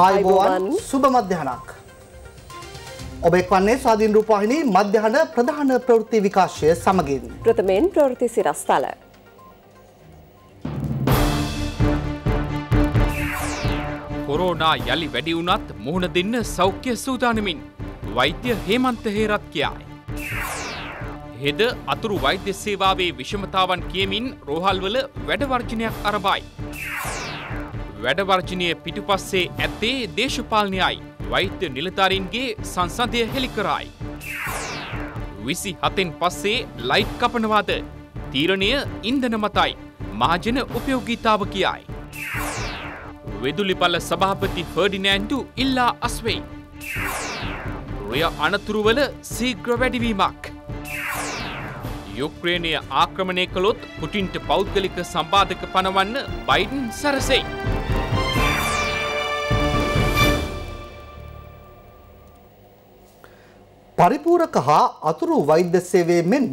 ආයුබෝවන් සුබ මධ්‍යහනක්. ඔබ එක්වන්නේ ස්වාධීන් රූපවාහිනී මධ්‍යහන ප්‍රධාන ප්‍රවෘත්ති විකාශය සමගින්. ප්‍රථමයෙන් ප්‍රවෘත්ති සිරස්තල. කොරෝනා යළි වැඩි වුණත් මුහුණ දෙන්න සෞඛ්‍ය සූදානමින් වෛද්‍ය හේමන්ත හේරත් කියායි. හෙද අතුරු වෛද්‍ය සේවාවේ විෂමතාවන් කියමින් රෝහල්වල වැඩවර්ජනයක් අරබයි. වැඩවර්ජනය පිටුපස්සේ ඇත්තේ දේශපාලනයයි. වෛත්‍ය නිලධාරීන්ගේ සංසදය හෙළි කරයි. විසි හතෙන් පස්සේ ලයිට් කපනවාද. තීරණය ඉන්දන මතයි. මහජන උපයෝගීතාව කියයි. වෙදුලිපල්ල සභාපති ෆර්ඩිනෑන්ඩු ඉල්ලා අස්වෙයි. රුය අනතුරුවල සීග්‍ර වැඩිවීමක්. යුක්්‍රේණය ආක්‍රමණය කළොත් පුටින්ට පෞද්ගලික සම්බාධක පනවන්න බයිඩන් සරසෙයි. පරිපූරක හා අතුරු වෛද්‍ය සේවයේ මෙන්ම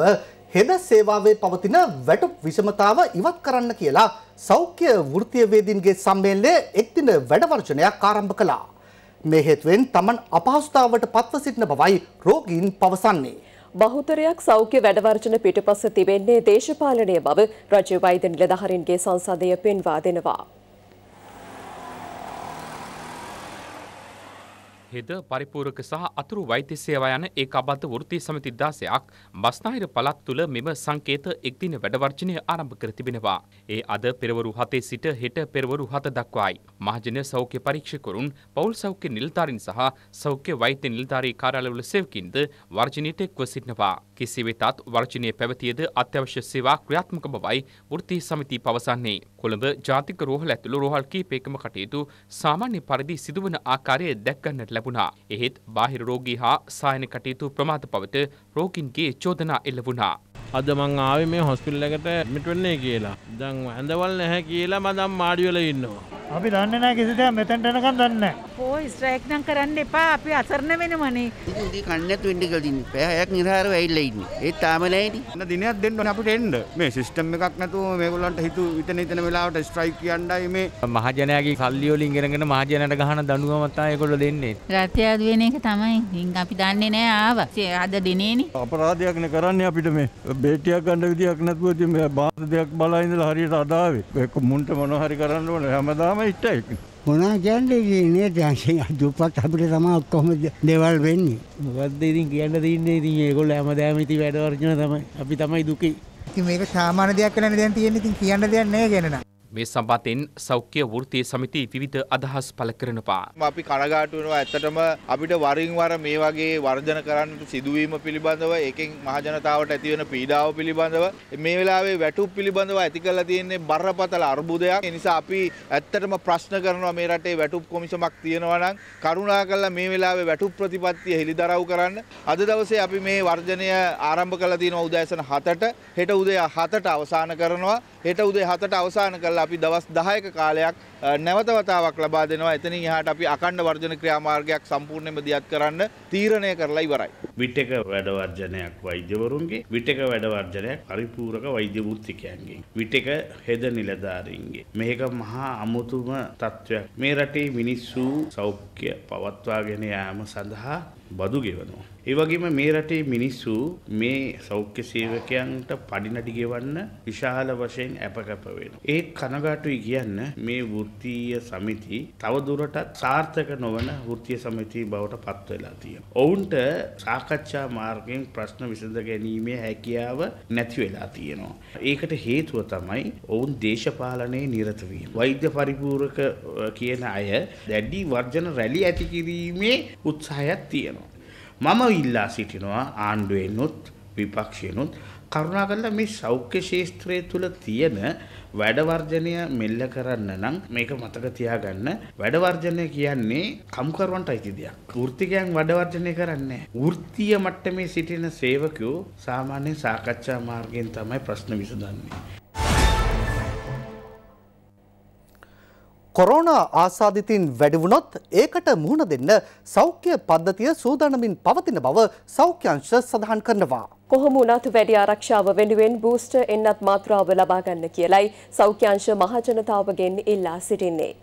හෙද සේවාවේ පවතින වැටුප් විෂමතාව ඉවත් කරන්න කියලා සෞඛ්‍ය වෘතියවේදීන්ගේ සම්මේලනයේ එක්දින වැඩවර්ජනයක් ආරම්භ කළා. මේ හේතුවෙන් තමන් අපහසුතාවට පත්ව සිටින බවයි රෝගීන් පවසන්නේ. බහුතරයක් සෞඛ්‍ය වැඩවර්ජන පිටුපස තිබෙන්නේ දේශපාලනය බව රජ වෛද්‍ය නිලධාරීන්ගේ සංසදය පෙන්වා දෙනවා. හෙද පරිපූරක සහ අතුරු වෛද්‍ය සේවා යන ඒ අබද්ධ වෘත්ති සමිති දාසයක් බස්නාහිර පළාත් තුළ මෙම සංකේත එක්දින වැඩවර්ජනය ආරම්භ කර තිබෙනවා. ඒ අද පෙරවරු හතේ සිට හෙට පෙරවරු හත දක්වායි. මහජන සෞඛ්‍ය පරීක්ෂකවරුන් පවුල් සෞඛ්‍ය නිලධාරීන් සහ සෞඛ්‍ය වෛද්‍ය නිලධාරී කාර්යාලවල සේවකින්ද වර්ජනයට එක්ව සිටිනවා. කිසි වෙතත් වර්ජනය පැවතියද අත්‍යවශ්‍ය සේවා ක්‍රියාත්මක බවයි වෘත්ති සමිති පවසන්නේ. කොළඹ ජාතික රෝහල ඇතුළු රෝහල් කීපයකම කටයුතු සාමාන්‍ය පරිදි සිදුවන ආකාරය දැක්ගන්නට ලැබ ලැබුණා. එහෙත් බාහිර රෝගී හා සායන කටයුතු ප්‍රමාද පවත රෝගින්ගේ චෝදනා එල්ල වුණා. අද මං ආවේ මේ හොස්පිටල් එකට ඇඩ්මිට් වෙන්නේ කියලා. දැන් ඇඳවල් නැහැ කියලා මම දැන් මාඩිවල ඉන්නවා. අපි දන්නේ නැහැ කිසි දෙයක් මෙතෙන්ට එනකන් දන්නේ නැහැ. අපෝ ස්ට්‍රයික්නම් කරන්න එපා අපි අසරණ වෙනමනේ ඉතින් කන්නත් වෙන්න කියලා දින්නේ පැයක් නිරහාරව ඇවිල්ලා ඉන්නේ ඒ තාම නැහැනේ අන්න දිනයක් දෙන්න ඕනේ අපිට එන්න මේ සිස්ටම් එකක් නැතුව මේගොල්ලන්ට හිතු ඉතන ඉතන වෙලාවට ස්ට්‍රයික් කියන්නයි මේ මහජනයාගේ කල්ලි වලින් ඉගෙනගෙන මහජනයාට ගහන දඬුවම තමයි ඒගොල්ලෝ දෙන්නේ රත්ය දුවෙන එක තමයි ඉතින් අපි දන්නේ නැහැ ආවා අද දිනේනේ අපරාධයක් නේ කරන්නේ අපිට මේ බේටියක් ගන්න විදියක් නැතුව ඉතින් මේ බාධ දෙයක් බලා ඉඳලා හරියට අදාවේ ඒක මුන්ට මොනවා හරි කරන්න ඕනේ හැමදාම ඉට්ටයි මොනා කියන්නේ ඉන්නේ දැන් දුප්පත් අපිට තමයි ඔක්කොම දේවල් වෙන්නේ. මොකද්ද ඉතින් කියන්න තියන්නේ ඉතින් ඒගොල්ලෝ හැමදාම ඉතින් වැඩ වර්ජන තමයි. අපි තමයි දුකේ. ඉතින් මේක සාමාන්‍ය දෙයක් වෙනනේ දැන් තියෙන්නේ. ඉතින් කියන්න දෙයක් නැහැ ගැන නම්. මේ සම්බන්ධයෙන් සෞඛ්‍ය වෘත්තීය සමිති විවිධ අදහස් පළ කරනවා. අපි කනගාටු වෙනවා ඇත්තටම අපිට වරින් වර මේ වගේ වර්ධන කරන්න සිදුවීම පිළිබඳව ඒකෙන් මහජනතාවට ඇති වෙන පීඩාව පිළිබඳව මේ වෙලාවේ වැටුප් පිළිබඳව ඇති කරලා තියෙන්නේ බරපතල අර්බුදයක්. ඒ නිසා අපි ඇත්තටම ප්‍රශ්න කරනවා මේ රටේ වැටුප් කොමිසමක් තියෙනවා නම් කරුණාකරලා මේ වෙලාවේ වැටුප් ප්‍රතිපත්තිය හෙළිදරව් කරන්න. අද දවසේ අපි මේ වර්ජනය ආරම්භ කළා තියෙනවා උදෑසන 7ට. හෙට උදේ 7ට අවසන් කරනවා. හෙට උදේ හතට අවසාන කරලා අපි දවස් 10ක කාලයක් නැවත වතාවක් ලබා දෙනවා. එතනින් එහාට අපි අකණ්ඩ වර්ජන ක්‍රියාමාර්ගයක් සම්පූර්ණයෙන්ම දියත් කරන්න තීරණය කරලා ඉවරයි. විටක වැඩ වර්ජනයක් වෛද්‍යවරුන්ගේ, විටක වැඩ වර්ජනයක් පරිපූර්ණක වෛද්‍ය වෘත්තිකයන්ගේ, විටක හෙද නිලධාරීන්ගේ. මේක මහා අමුතුම තත්ත්වයක්. මේ රටේ මිනිස්සු සෞඛ්‍ය පවත්වාගෙන යාම සඳහා බදු ගෙවනවා. ඒ වගේම මේ රටේ මිනිස්සු මේ සෞඛ්‍ය සේවකයන්ට පඩිනඩි ගෙවන්න විශාල වශයෙන් අපකප වෙනවා. ඒ කනගාටුයි කියන්න මේ වෘත්තීය සමිති තව දුරටත් සාර්ථක නොවන වෘත්තීය සමිති බවට පත් වෙලා තියෙනවා. ඔවුන්ට සාකච්ඡා මාර්ගයෙන් ප්‍රශ්න විසඳ ගැනීමේ හැකියාව නැති වෙලා තියෙනවා. ඒකට හේතුව තමයි ඔවුන් දේශපාලනයේ නිරත වීම. වෛද්‍ය පරිපූර්ක කියන අය දැඩි වර්ජන රැලි ඇති කිරීමේ උත්සාහයක් තියෙනවා. මම ඉල්ලා සිටිනවා ආණ්ඩුවෙන්නුත් විපක්ෂයනුත් කරුණාකරලා මේ සෞඛ්‍ය ශේස්ත්‍රය තුළ තියෙන වැඩවර්ජනය මෙල්ල කරන්න නම් මේක මතක තියාගන්න වැඩවර්ජනය කියන්නේ කම්කරුවන්ට අයිති දෙයක්. වෘත්තිකයන් වැඩවර්ජනය කරන්නේ. වෘත්තීය මට්ටමේ සිටින සේවකයෝ සාමාන්‍ය සාකච්ඡා මාර්ගයෙන් තමයි ප්‍රශ්න විසඳන්නේ. කොරෝනා ආසාධිතින් වැඩිවුණොත් ඒකට මුහුණ දෙන්න සෞඛ්‍ය පද්ධතිය සූදානමින් පවතින බව සෞඛ්‍යංශ සඳහන් කරනවා. කොහොම වුණත් වැඩි ආරක්ෂාව වෙනුවෙන් බූස්ටර් එන්නත් මාත්‍රාව ලබා ගන්න කියලයි සෞඛ්‍යංශ මහජනතාවගෙන් ඉල්ලා සිටින්නේ.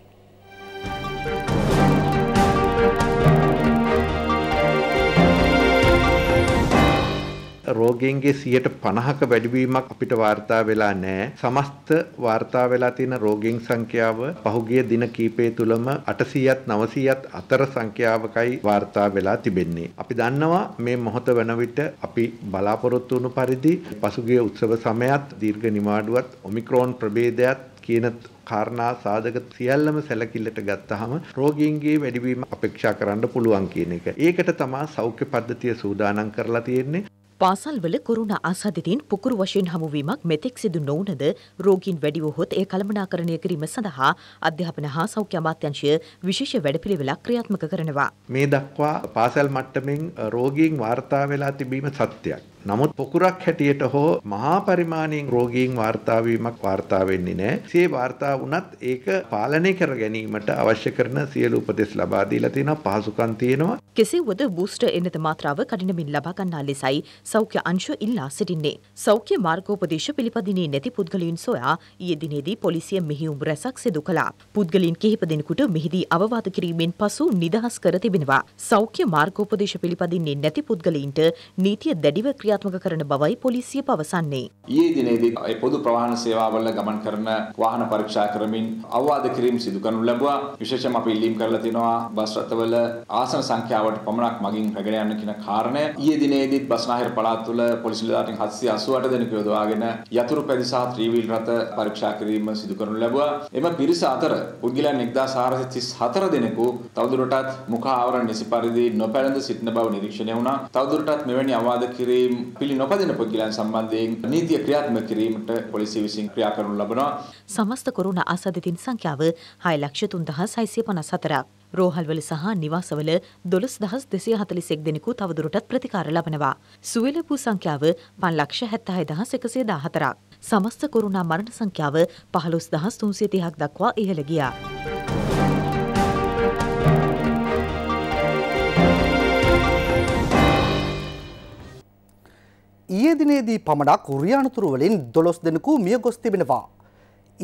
රෝගීන්ගේ 150ක වැඩිවීමක් අපිට වාර්තා වෙලා නැහැ. සමස්ත වාර්තා වෙලා තියෙන රෝගීන් සංඛ්‍යාව පහුගිය දින කීපය තුලම 800ත් 900ත් අතර සංඛ්‍යාවකයි වාර්තා වෙලා තිබෙන්නේ. අපි දන්නවා මේ මොහොත වන විට අපි බලාපොරොත්තු වුණු පරිදි පසුගිය උත්සව සමයත් දීර්ඝ නිවාඩුවත් ඔමික්‍රෝන් ප්‍රභේදයත් කියන කාරණා සාධක සියල්ලම සැලකිල්ලට ගත්තහම රෝගීන්ගේ වැඩිවීම අපේක්ෂා කරන්න පුළුවන් කියන එක. ඒකට තමයි සෞඛ්‍ය පද්ධතිය සූදානම් කරලා තියෙන්නේ. පාසල්වල කොරුණ අසාධිතීන් පුකුරු වශයෙන් හමුවීමක් මෙතෙක් සිදු නොවනද රෝගීන් වැඩිව හොත් ඒ කළමනාකරණය කිරීම සඳහා අධ්‍යාපන හා සෞඛ්‍ය අමාත්‍යංශය විශේෂ වැඩපිළිවෙලක් ක්‍රියාත්මක කරනවා. මේ දක්වා පාසල් මට්ටමින් රෝගීන් වාර්තා වෙලා තිබීම සත්‍යයක්. නමුත් පොකුරක් හැටියට හෝ මහා පරිමාණයෙන් රෝගීන් වාර්තාාවීමක් වාර්තා වෙන්නේ නෑ. සේ වාර්තා වුණත් ඒක පාලනය කර ගැනීමට අවශ්‍ය කරන සියලු උපදෙස් ලබා දීලා තියෙනවා පහසුකම් තියෙනවා. කෙසේවද බූස්ටර් එන්නත මාත්‍රාව කඩිනමින් ලබා ගන්නා ලෙසයි සෞඛ්‍ය අංශ ඉල්ලා සිටින්නේ. සෞඛ්‍ය මාර්ගෝපදේශ පිළිපදිනේ නැති පුද්ගලයන් සොයා ඊයේ දිනේදී පොලිසිය මෙහියුම් රැසක් සිදු කළා. පුද්ගලයන් කිහිප දෙනෙකුට මෙහිදී අවවාද කිරීමෙන් පසු නිදහස් කර තිබෙනවා. සෞඛ්‍ය මාර්ගෝපදේශ පිළිපදින්නේ නැති පුද්ගලයන්ට නීතිය දැඩිව ක්‍රියා ක්‍රියාත්මක කරන බවයි පොලිසිය පවසන්නේ. ඊයේ දිනේදී ඒ පොදු ප්‍රවාහන සේවාවල ගමන් කරන වාහන පරීක්ෂා කරමින් අවවාද කිරීම සිදු කරනු ලැබුවා. විශේෂයෙන්ම අපි ඉල්ලීම් කරලා තිනවා බස් රථවල ආසන සංඛ්‍යාවට පමණක් මගින් රැගෙන යන්න කියන කාරණය. ඊයේ දිනේදීත් බස්නාහිර පළාත් තුළ පොලිස් නිලධාරීන් 788 දෙනෙකු යොදවාගෙන යතුරු පැදි සහ ත්‍රිවිල් රථ පරීක්ෂා කිරීම සිදු කරනු ලැබුවා. එම පිරිස අතර පුද්ගලයන් 1434 දෙනෙකු තවදුරටත් මුඛ ආවරණ නිසි පරිදි නොපැළඳ සිටින බව නිරීක්ෂණය වුණා. තවදුරටත් මෙවැනි අවවාද කිරීම් පිළි නොපදින පුද්ගලයන් සම්බන්ධයෙන් නීතිය ක්‍රියාත්මක කිරීමට පොලිසිය විසින් ක්‍රියා කරනු ලබනවා. සමස්ත කොරුණ අසදිතින් සංඛ්‍යාව 6654ක්. රෝහල්වල සහ නිවාසවල 12241 දෙනෙකු තවදුරටත් ප්‍රතිකාර ලබනවා. සුවේලපු සංඛ්‍යාව 576114ක්. සමස්ත කොරුණා මරණ සංඛ්‍යාව 15330ක් දක්වා ඉහළ ගියා. ඊයේ දිනේදී පමණක් රිය අනතුරු වලින් 12 දෙනෙකු මිය ගොස් තිබෙනවා.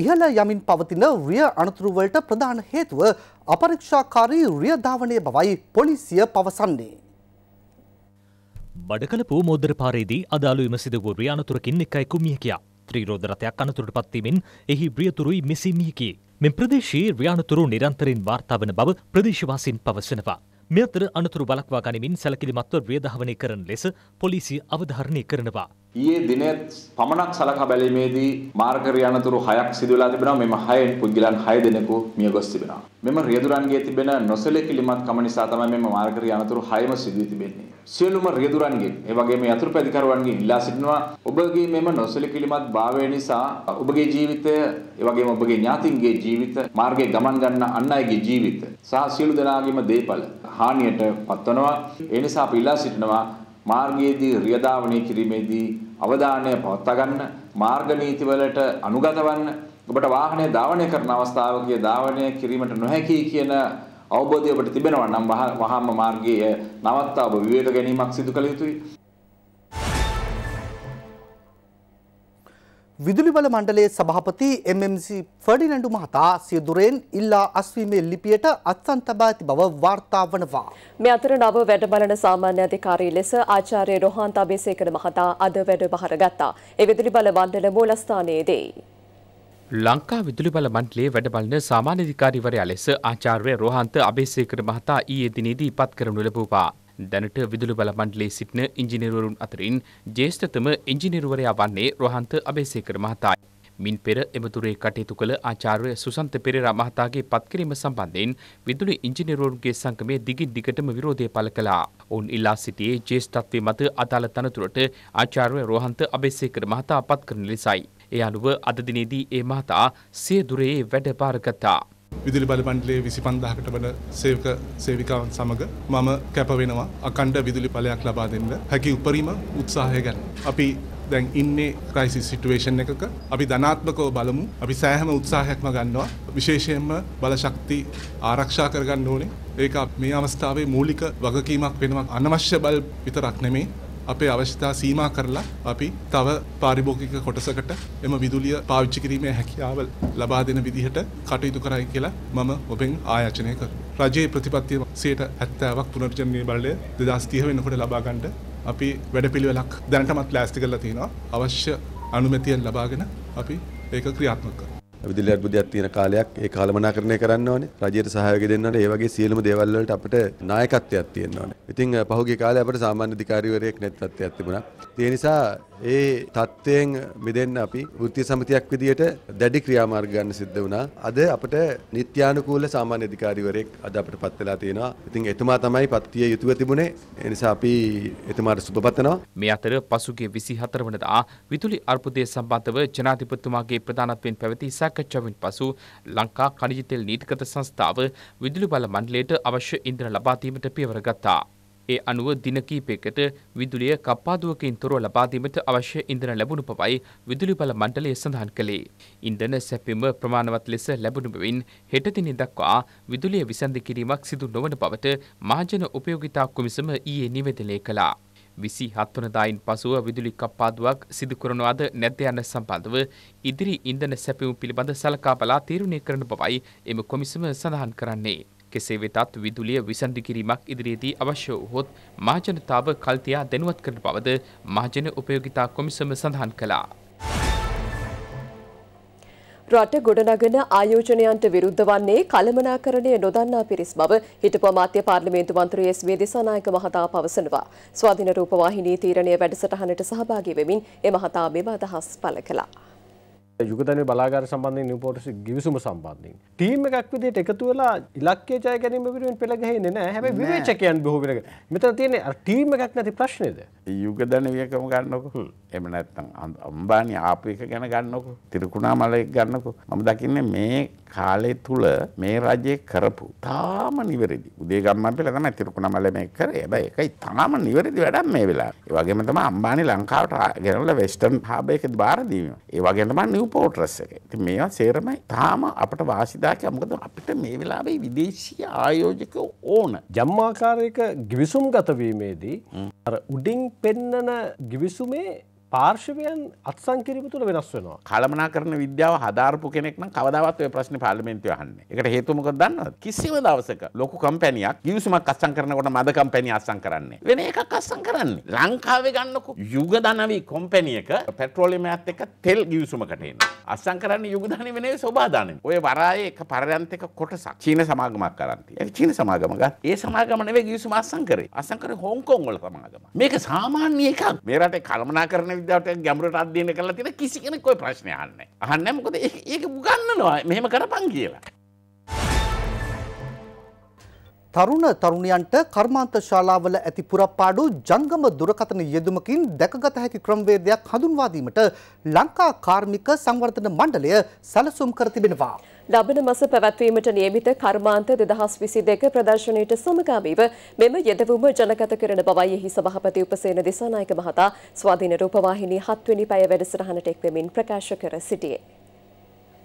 ඉහළ යමින් පවතින රිය අනතුරු වලට ප්‍රධාන හේතුව අපරීක්ෂාකාරී රිය ධාවනය බවයි පොලිසිය පවසන්නේ. බඩකල පූමෝදර පාරේදී අදාළ විමසිද වූ රිය අනතුරකින් එකයි කුමියකියා. ත්‍රීරෝද රථයක් අනතුරට පත්වීමෙන් එහි බ්‍රියතුරුයි මිසි මියකි. මෙම ප්‍රදේශයේ රිය අනතුරු නිරන්තරයෙන් වාර්තා වන බව ප්‍රදේශවාසීන් පවසනවා. මෙතර අනතුරු බලක්වා ගනිමින් සැලකිලිමත්ව ව්‍රියධාවනය කරන ලෙස පොලිසිය අවධාරණය කරනවා. ඊයේ දිනේ පමණක් සලකා බැලීමේදී මාර්ගකාරී අනතුරු 6ක් සිදු වෙලා තිබෙනවා. මෙම 6න් පුද්ගලයන් 6 දෙනෙකු මිය ගොස් තිබෙනවා. මෙම රියදුරන්ගේ තිබෙන නොසලකලිමත් කම නිසා තමයි මෙම මාර්ගකාරී අනතුරු 6ම සිදු වී තිබෙන්නේ. සියලුම රියදුරන්ගෙන් ඒ වගේම යතුරු පැදිකරුවන්ගෙන් ඉල්ලා සිටිනවා ඔබගේ මෙම නොසලකලිමත් භාවය නිසා ඔබගේ ජීවිතය ඒ වගේම ඔබගේ ඥාතින්ගේ ජීවිත මාර්ගයේ ගමන් ගන්න අන් අයගේ ජීවිත සහ සියලු දෙනාගේම දේපල හානියට පත්වනවා. ඒ නිසා අපි ඉල්ලා සිටිනවා මාර්ගයේදී රියදාවණය කිරීමේදී අවධානය පවත්වා ගන්න මාර්ග නීති වලට අනුගත වන්න ඔබට වාහනය ධාවනය කරන අවස්ථාවකදී ධාවනය කිරීමට නොහැකි කියන අවබෝධය ඔබට තිබෙනවා නම් වහාම මාර්ගයේ නවත්තා ඔබ විවේක ගැනීමක් සිදු කළ යුතුයි විදුලිබල මණ්ඩලයේ සභාපති MMC ෆර්ඩිනන්ඩු මහතා සියදුරෙන් ඉල්ලා අස්වීමේ ලිපියට අත්සන් තබා ඇති බව වාර්තා වනවා. මේ අතර නව වැඩ බලන සාමාන්‍ය අධිකාරී ලෙස ආචාර්ය රොහන්ත අබේසේකර මහතා අද වැඩ බහරගත්තා. ඒ විදුලිබල මණ්ඩල මූලස්ථානයේදී. ලංකා විදුලිබල මණ්ඩලයේ වැඩ බලන සාමාන්‍ය අධිකාරීවරයා ලෙස ආචාර්ය රොහන්ත අබේසේකර මහතා ඊයේ දිනේදී ඉපත් කරනු ලැබුවා. දැනට විදුලි බල මණ්ඩලයේ සිටින ඉංජිනේරුවරුන් අතරින් ජේෂ්ඨතම ඉංජිනේරුවරයා වන්නේ රොහන්ත අබේසේකර මහතායි. මින් පෙර එමතුරේ කටයුතු කළ ආචාර්ය සුසන්ත පෙරේරා මහතාගේ පත්කිරීම සම්බන්ධයෙන් විදුලි ඉංජිනේරුවරුන්ගේ සංගමය දිගින් දිගටම විරෝධය පළ කළා. ඔවුන් ඉල්ලා සිටියේ ජේෂ්ඨත්වයේ මත අදාළ තනතුරට ආචාර්ය රොහන්ත අබේසේකර මහතා පත් කරන ලෙසයි. ඒ අනුව අද දිනේදී ඒ මහතා සියදුරේ වැඩ බාරගත්තා. විදුලි බල මණ්ඩලයේ 25000කට වන සේවක සේවිකාවන් සමග මම කැප වෙනවා අකණ්ඩ විදුලි බලයක් ලබා දෙන්න හැකි උපරිම උත්සාහය ගන්න. අපි දැන් ඉන්නේ ක්‍රයිසිස් සිටුේෂන් එකක අපි ධනාත්මකව බලමු. අපි සෑහෙන උත්සාහයක්ම ගන්නවා. විශේෂයෙන්ම බලශක්ති ආරක්ෂා කරගන්න ඕනේ. ඒක මේ අවස්ථාවේ මූලික වගකීමක් වෙනවා. අනවශ්‍ය බල විතරක් නෙමෙයි අපේ අවශ්‍යතා සීමා කරලා අපි තව පාරිභෝගික කොටසකට එම විදුලිය පාවිච්චි කිරීමේ හැකියාව ලබා දෙන විදිහට කටයුතු කරයි කියලා මම ඔබෙන් ආයාචනය කරනවා. රජයේ ප්‍රතිපත්තිය 70%ක් පුනර්ජන නිර්මලය 2030 වෙනකොට ලබා ගන්නට අපි වැඩපිළිවෙලක් දැනටමත් ලෑස්ති කරලා තියෙනවා. අවශ්‍ය අනුමැතියන් ලබාගෙන අපි ඒක ක්‍රියාත්මක කරනවා. විදුලි අර්බුදයක් තියෙන කාලයක් ඒ කාලමනාකරණය කරන්න ඕනේ. රජයට සහයෝගය දෙන්න ඕනේ. ඒ වගේ සියලුම දේවල් වලට අපිට නායකත්වයක් තියෙන්න ඕනේ. ඉතින් පහුගිය කාලේ අපිට සාමාන්‍ය අධිකාරීවරයෙක් නැති තත්ත්වයක් තිබුණා. ඒ නිසා ඒ තත්ත්වයෙන් මිදෙන්න අපි වෘත්තීය සමිතියක් විදියට දැඩි ක්‍රියාමාර්ග ගන්න සිද්ධ වුණා. අද අපිට නිත්‍යානුකූල සාමාන්‍ය අධිකාරීවරයෙක් අද අපිට පත් වෙලා තියෙනවා. ඉතින් එතුමා තමයි පත්තිය යුතුව තිබුණේ. ඒ නිසා අපි එතුමාට සුබපතනවා. මේ අතර පසුගිය 24 වනදා විදුලි අර්බුදය සම්බන්ධව ජනාධිපතිතුමාගේ ප්‍රධානත්වයෙන් පැවති සාකච්ඡාවෙන් පසු ලංකා කණිජතෙල් නීතිගත සංස්ථාව විදුලි බල මණ්ඩලයට අවශ්‍ය ඉන්ධන ලබා දීමට පියවර ගත්තා. ඒ අනුව දින කිහිපයකට විදුලිය කප්පාදුවකින් තොරව ලබා දීමට අවශ්‍ය ඉන්ධන ලැබුණු බවයි විදුලි බල මණ්ඩලය සඳහන් කළේ. ඉන්ධන සැපීම ප්‍රමාණවත් ලෙස ලැබුණු බැවින් හෙට දින දක්වා විදුලිය විසඳ කිරීමක් සිදු නොවන බවට මහජන උපයෝගිතා කොමිසම ඊයේ නිවේදනය කළා. විසි හත්වනදායින් පසුව විදුලි කප්පාදුවක් සිදුකරනවාද නැත යන සම්බන්ධව ඉදිරි ඉන්දන සැපවුම් පිළිබඳ සලකා බලා තීරණය කරන බවයි එම කොමිසම සඳහන් කරන්නේ. කෙසේ වෙතත් විදුලිය විසන්ධි කිරීමක් ඉදිරියේදී අවශ්‍ය වුවහොත් මහජනතාව කල්තියා දැනුවත් කරන බවද මහජන උපයෝගිතා කොමිසම සඳහන් කළා. රට ගොඩනගන ආයෝජනයන්ට විරුද්ධ වන්නේ කළමනාකරණය නොදන්නා පිරිස් බව හිටපු අමාත්‍ය පාර්ලිමේන්තු මන්ත්‍රී එස් වේදිසානායක මහතා පවසනවා. ස්වාධීන රූපවාහිනී තීරණය වැඩසටහනට සහභාගී වෙමින් ඒ මහතා මෙම අදහස් පළ කළා. යුගධනය බලාගාර සම්බන්ධයෙන් නිවපෝටස ගිවිසුම සම්බන්ධින්. ටීම එකක් විදිට එකතු වෙලා ඉලක්කේ ජය ගැනීම පිරුවෙන් පෙළගහහි නෑ හැම විවේචකයන් බොහෝගෙන මෙතන තියෙන ටීම එකක් නැති ප්‍රශ්නයද. යුගධන වියකම ගන්නකො එම නැත්තම් අම්බානි ආපික ගැන ගන්නකො තිරකුණා මලෙක් ගන්නකො මම දකින්න මේ කාලය තුළ මේ රජය කරපු තාම නිවැරදි උදේගම්ම පෙළ තම තිරකුණ මල මේ කර එබ එකයි තාම නිවැරදි වැඩක් මේ වෙලා ඒවගේම තම අම්බානි ලංකාවට ගෙනල වෙස්ටර්න් හාබයක බාරදීම ඒවගේතම නිව පෝට්‍රස් එක. ඉතින් මේවා සේරමයි තාම අපට වාසිදායකයි. මොකද අපිට මේ වෙලාවේ විදේශීය ආයෝජක ඕන. ජම්මාකාරයක ගිවිසුම්ගත වීමේදී අර උඩින් පෙන්නන ගිවිසුමේ පාර්ශවයන් අත්සං කිරීම තුළ වෙනස් වෙනවා කළමනා කරන විද්‍යාව හදාරපු කෙනෙක්න කවදාවත් ඔය ප්‍රශ්න පාර්ලිමෙන්තුව අහන්න එකට හේතුමක දන්න කිසිම දවසක ලොකු කම්පැනියක් ගිවිසුමක් අස්සං කරනකොට මද කම්පැනි අස්සං කරන්නේ වෙන එකක් අස්සං කරන්නේ ලංකාවේ ගන්නකු යුග දනවී කොම්පැනියක පෙට්‍රෝලියම ඇත් එක තෙල් ගිවිසුමකට එන අස්සං කරන්නේ යුග දනවී වෙනේ සෝබාදානෙන් ඔය වරායේ එක පරයන්තක කොටසක් චීන සමාගමක් කරන්ති ඒ චීන සමාගම ගත් ඒ සමාගම නෙවෙයි ගිවිසුම අස්සං කරේ අස්සං කරේ හොංකොං වල සමාගම මේක සාමාන්‍ය එකක් මේ රටේ කළමනා කරන විදට ගැමරට අධ්‍යයන කලා තින කිසි කෙනෙ කොයි ප්‍රශ්නයන්න අහන්න මොකද ඒක මුගන්නනවා මෙහෙම කරපන් කියලා. තරුණ තරුණියන්ට කර්මාන්ත ශාලාවල ඇති පුරප්පාඩු ජංගම දුරකථන යෙදුමකින් දැකගත හැකි ක්‍රමවේදයක් හඳුන්වා දීමට ලංකා කාර්මික සංවර්ධන මණ්ඩලය සැලසුම් කර තිබෙනවා. ලබන මස පැවැත්වීමට නියමිත කර්මාන්ත 2022 ප්‍රදර්ශනයට සමගාමීව මෙම යෙදවුම ජනගත කරන බවයි එහි සභාපති උපසේන දිසානායක මහතා ස්වාධීන රූපවාහිනී 7 වෙනි පැය වැඩසටහනට එක්වෙමින් ප්‍රකාශ කර සිටියේ.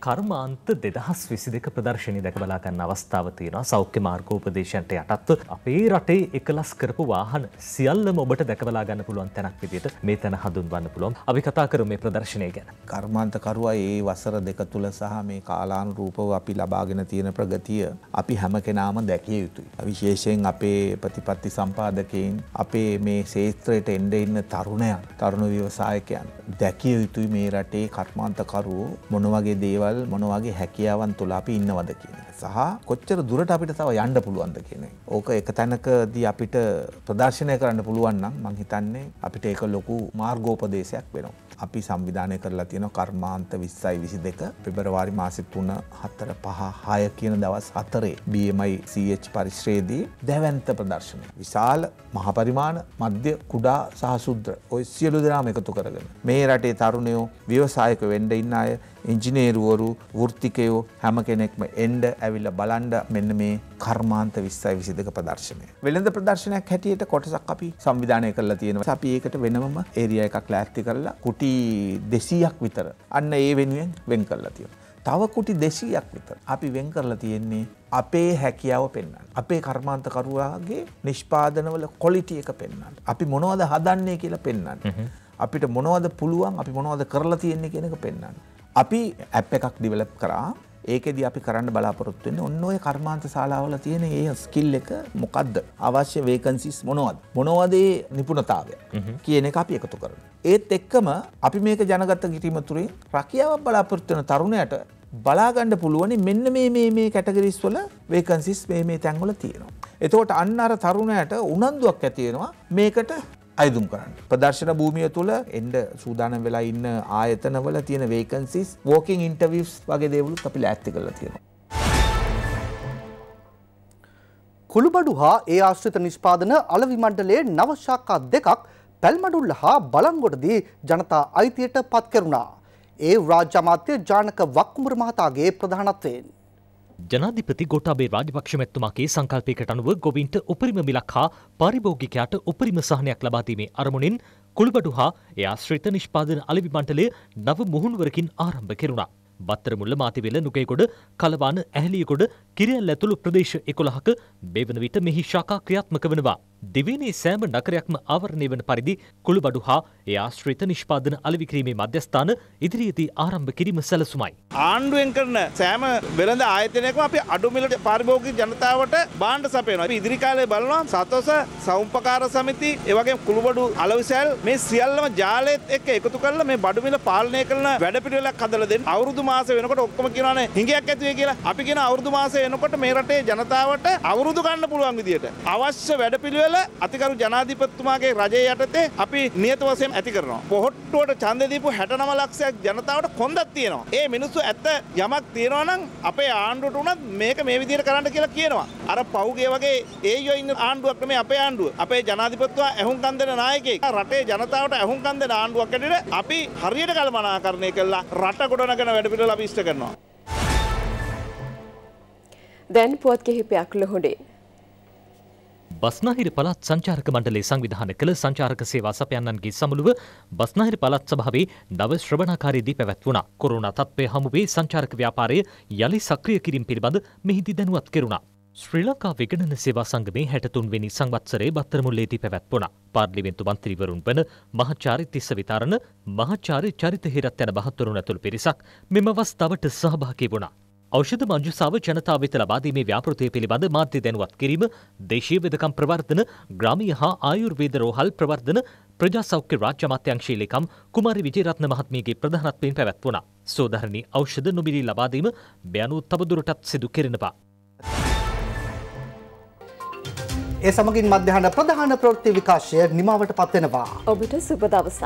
කර්මාන්ත දෙදහස් විසි දෙක ප්‍රදර්ශනය දැක බලාගන්න අවස්ථාව තියෙනවා සෞඛ්‍ය මාර්ගෝපදේශන්ට යටත්ව අපේ රටේ එකලස් කරපු වාහන සියල්ලම ඔබට දැකබලාගන්න පුළුවන් තැනක් විදිට මේ තැන හඳුන්වන්න පුළුවන් අපි කතා කර මේ ප්‍රදර්ශනය ගැන කර්මාන්තකරුවා ඒ වසර දෙක තුළ සහ මේ කාලාන් රූපව අපි ලබාගෙන තියෙන ප්‍රගතිය අපි හැම කෙනාම දැකිය යුතුයි. විශේෂයෙන් අපේ ප්‍රතිපත්ති සම්පාදකයෙන් අපේ මේ ශේත්‍රයට එන්ඩ ඉන්න තරුණයන් තරුණ ව්‍යවසායකයන් දැකිය යුතුයි මේ රටේ කර්මාන්තකරුවෝ මොනවගේ දේවල් දේවල් මොනවගේ හැකියාවන් තුළ අපි ඉන්නවද කියන එක සහ කොච්චර දුරට අපිට තව යන්න පුළුවන්ද කියන ඕක එක තැනකදී අපිට ප්‍රදර්ශනය කරන්න පුළුවන්නම් මංහිතන්නේ අපිට ඒක ලොකු මාර්ගෝපදේශයක් වෙනවා. අපි සංවිධානය කරලා තියෙන කර්මාන්ත විස්සයි විසි දෙක පෙබරවාරි මාසිත් තුන හත්තර පහ හය කියන දවස් හතරේ BMI CH පරිශ්‍රයේදී දැවන්ත ප්‍රදර්ශන. විශාල මහපරිමාණ මධ්‍ය කුඩා සහසුද්‍ර ඔය සියලු දෙනාම එකතු කරගෙන. මේ රටේ තරුණයෝ ව්‍යවසායක වෙන්ඩ ඉන්න අය ඉංජිනේරුවරු වෘත්තිකයෝ හැම කෙනෙක්ම එන්ඩ ඇවිල්ල බලන්ඩ මෙන්න මේ කර්මාන්ත විස්සයි විසි දෙක ප්‍රදර්ශනය. වෙළඳ ප්‍රදර්ශනයක් හැටියට කොටසක් අපි සංවිධානය කරලා තියෙනවා අපි ඒකට වෙනම ඒරිය එකක් ලෑත්ති කරලා කුටි දෙසීයක් විතර අන්න ඒ වෙනුවෙන් වෙන් කරලා තියෙන. තව කුටි දෙසීයක් විතර අපි වෙන් කරලා තියෙන්නේ අපේ හැකියාව පෙන්න්න. අපේ කර්මාන්තකරුවාගේ නිෂ්පාදනවල කොලිටිය එක පෙන්න්න. අපි මොනවද හදන්නේ කියලා පෙන්න්න. අපිට මොනවද පුළුවන් අපි මොනවද කරලා තියෙන්නේ කියෙනක පෙන්න්න. අපි ඇප් එකක් ඩිවලප් කරා ඒකෙද අපි කරන්න බලාපොරොත්තු වෙන්නේ ඔන්න ඔය කර්මාන්ත ශාලාවල තියෙන ඒ ස්කිල් එක මොකද්ද අවශ්‍ය වේකන්සිස් මොනවද මොනවද ඒ නිපුණතාවය කියන එක අපි එකතු කරනවා ඒත් එක්කම අපි මේක ජනගත කිරීම තුලින් රැකියාවක් බලාපොරොත්තු වෙන තරුණයට බලාගන්න පුළුවනි මෙන්න මේ මේ මේ කැටගරිස් වල වේකන්සිස් මේ මේ තැන්වල තියෙනවා එතකොට අන්න අර තරුණයට උනන්දුවක් ඇති වෙනවා මේකට අයදුම් කරන්න. ප්‍රදර්ශන භූමිය තුළ එන්ඩ සූදාන වෙලා ඉන්න ආයතනවල තියෙන වේකන්සිස් වෝකින් ඉන්ටවස් වගේ දේවලුත් අපි ඇත්ති කල තියෙන. කුළුබඩු හා ඒ ආශ්‍රිත නිෂ්පාදන අලවිමණ්ඩලේ නවශාකා දෙකක් පැල්මඩුල්ල හා බලංගොඩදී ජනතා අයිතියට පත් කරුණා. ඒ රාජ්‍යමාත්‍ය ජානක වක්කුමර මහතාගේ ප්‍රධානත්වයෙන්. ජනාධිපති ගොටාබේ රාජපක්ෂ මැතිතුමාගේ සංකල්පයකට අනුව ගොවින්ට උපරිම මිලක් හා පාරිභෝගිකයාට උපරිම සහනයක් ලබා දීමේ අරමුණින් කුළුබඩු හා ඒ ආශ්‍රිත නිෂ්පාදන අලෙවි මණ්ඩලය නව මුහුණුවරකින් ආරම්භ කෙරුණා. බත්තරමුල්ල මාතිවෙල නුකේගොඩ කලවාන ඇහලියකොඩ කිරියල් ඇතුළු ප්‍රදේශ එකොළහක බේවන විට මෙහි ශාකා ක්‍රියාත්මක වෙනවා. දිවිනි සෑම නගරයක්ම ආවරණය වන පරිදි කුළුබඩු හා ඒ ආශ්‍රිත නිෂ්පාදන අලවිකිරීමේ මධ්‍යස්ථාන ඉදිරියේදී ආරම්භ කිරීම සැලසුමයි. ආණ්ඩුවෙන් කරන සෑම වෙළඳ ආයතනයකම අපි අඩු මිලට පාරිභෝගික ජනතාවට බාණ්ඩ සපයනවා. අපි ඉදිරි කාලේ බලනවා සතොස සවුම්පකාර සමිති, ඒ වගේම කුළුබඩු අලවිසැල් මේ සියල්ලම ජාලයේත් එක්ක එකතු කරලා මේ බඩු මිල පාලනය කරන වැඩ පිළිවෙලක් හදලා දෙන්න. අවුරුදු මාස වෙනකොට ඔක්කොම කියනවානේ හිඟයක් ඇති වෙයි කියලා. අපි කියන අවුරුදු මාස වෙනකොට මේ රටේ ජනතාවට අවුරුදු ගන්න පුළුවන් විදියට අවශ්‍ය වැඩ පිළිවෙල අදාළ අතිකරු ජනාධිපතිතුමාගේ රජය යටතේ අපි නියත වශයෙන් ඇති කරනවා. පොහොට්ටුවට ඡන්ද දීපු 69 ලක්ෂයක් ජනතාවට කොන්දක් තියෙනවා. ඒ මිනිස්සු ඇත්ත යමක් තියෙනවා නම් අපේ ආණ්ඩුවට උනත් මේක මේ විදිහට කරන්න කියලා කියනවා. අර පවුගේ වගේ ඒ යෝ ඉන්න ආණ්ඩුවක් නෙමෙයි අපේ ආණ්ඩුව. අපේ ජනාධිපතිතුමා ඇහුම්කන් දෙන නායකයෙක්. රටේ ජනතාවට ඇහුම්කන් දෙන ආණ්ඩුවක් ඇටියට අපි හරියට කළමනාකරණය කළා රට ගොඩනගන වැඩ පිළිවෙල අපි ඉෂ්ට කරනවා. දැන් පුවත් කිහිපයක් ලොහුඩේ බස්නාහිර පළාත් සංචාරක මණ්ඩලයේ සංවිධාන කළ සංචාරක සේවා සපයන්නන්ගේ සමුළුව බස්නාහිර පළාත් සභාවේ නව ශ්‍රවණාකාරයේදී පැවැත්වුණා. කොරෝනා තත්ත්වය හමු වී සංචාරක ව්‍යාපාරය යලි සක්‍රිය කිරීම පිළිබඳ මෙහිදී දැනුවත් කෙරුණා. ශ්‍රී ලංකා විගණන සේවා සංගමේ 63 වෙනි සංවත්සරයේ බත්තරමුල්ලේදී පැවැත්වුණා. පාර්ලිමේන්තු මන්ත්‍රීවරුන් වන මහාචාර්ය තිස්ස විතරණ, මහාචාර්ය චරිත හිරත් යන බහතුරුන් ඇතුළු පිරිසක් මෙම අවස්ථාවට සහභාගී වුණා. ෞෂධ මංජුසාාව ජනතාව වෙත ලබාදීමේ ව්‍යාපෘතය පිළිබඳ මාධ්‍ය දැනුවත් කිරීම දේශීය වෙදකම් ප්‍රවර්ධන ග්‍රාමීය හා ආයුර්වේද රෝහල් ප්‍රවර්ධන ප්‍රජා සෞඛ්‍ය රාජ්‍ය අමාත්‍යංශී ලේකම් කුමාරි විජේරත්න මහත්මියගේ ප්‍රධානත්වයෙන් පැවැත්වුණා. සෝධහරණී ඖෂධ නොමිලී ලබාදීම බැනුව තවදුරටත් සිදු කෙරෙනවා. ඒ සමගින් මධ්‍යහන ප්‍රධාන ප්‍රවෘත්ති විකාශය නිමාවට පත්වෙනවා. ඔබට සුබ දවසක්.